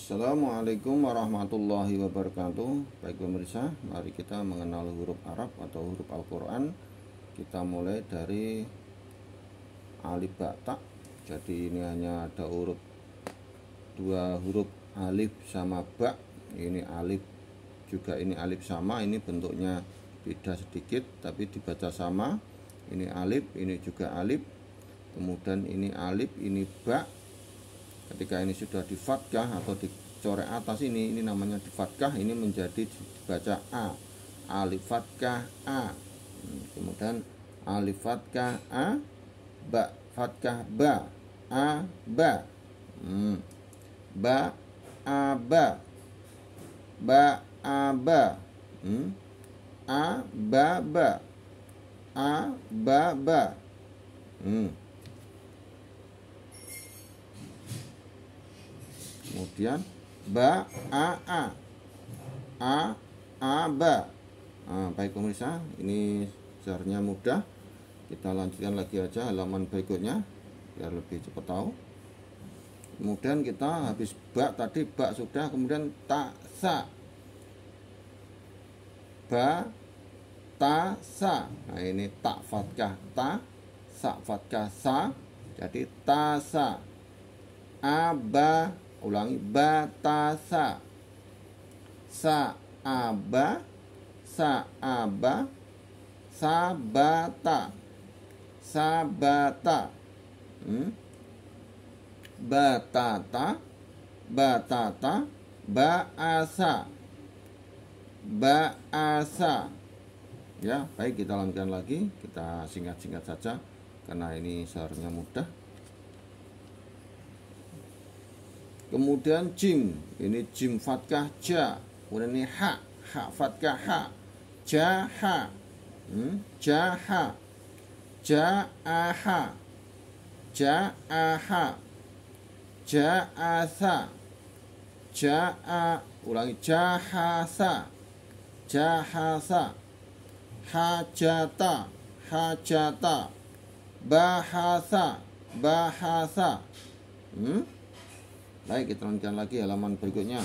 Assalamualaikum warahmatullahi wabarakatuh Baik pemirsa, mari kita mengenal huruf Arab atau huruf Al-Quran Kita mulai dari Alif Bata Jadi ini hanya ada huruf Dua huruf Alif sama Ba Ini Alif juga ini Alif sama Ini bentuknya beda sedikit tapi dibaca sama Ini Alif, ini juga Alif Kemudian ini Alif, ini Ba ketika ini sudah di fatkah atau dicorek atas ini ini namanya di fatkah ini menjadi dibaca a alif fatkah a hmm, kemudian alif fatkah a ba fatkah ba a ba hmm. ba a ba ba a ba hmm. a ba ba a ba ba hmm. kemudian ba a a a a ba nah, baik pemirsa ini caranya mudah kita lanjutkan lagi aja halaman berikutnya biar lebih cepat tahu kemudian kita habis ba tadi ba sudah kemudian ta sa ba ta sa nah ini tak fatkah ta sa fatkah sa jadi ta sa aba ulangi batasa saaba saaba sabata sabata hmm? batata batata baasa baasa ya baik kita lanjutkan lagi kita singkat-singkat saja karena ini seharusnya mudah Kemudian jim, ini jim fatkah ja, kemudian ini ha, ha fatkah ha, ja ha, hmm? ja ha, ja ha ja ha ja sa ja a, ulangi ja ha sa ja ha sa, ba bahasa, bahasa, hmm? Baik, kita lanjutkan lagi halaman berikutnya.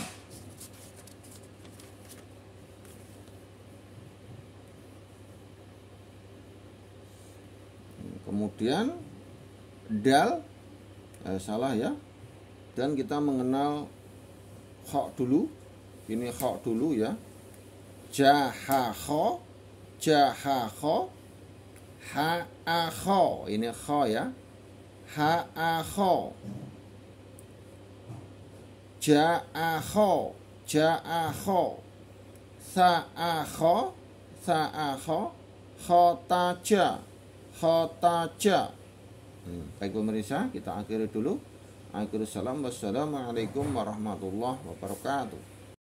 Kemudian dal eh, salah ya. Dan kita mengenal khok dulu. Ini khok dulu ya. Jaha kho, jaha kho, ha a kho. Ini kho ya. Ha a kho. Ja'a kho, ja'a kho. Sa'a kho, sa'a kho. Khotaja, khotaja. Hmm. Baik pemirsa, kita akhiri dulu. Akhirus salam. Wassalamualaikum warahmatullahi wabarakatuh.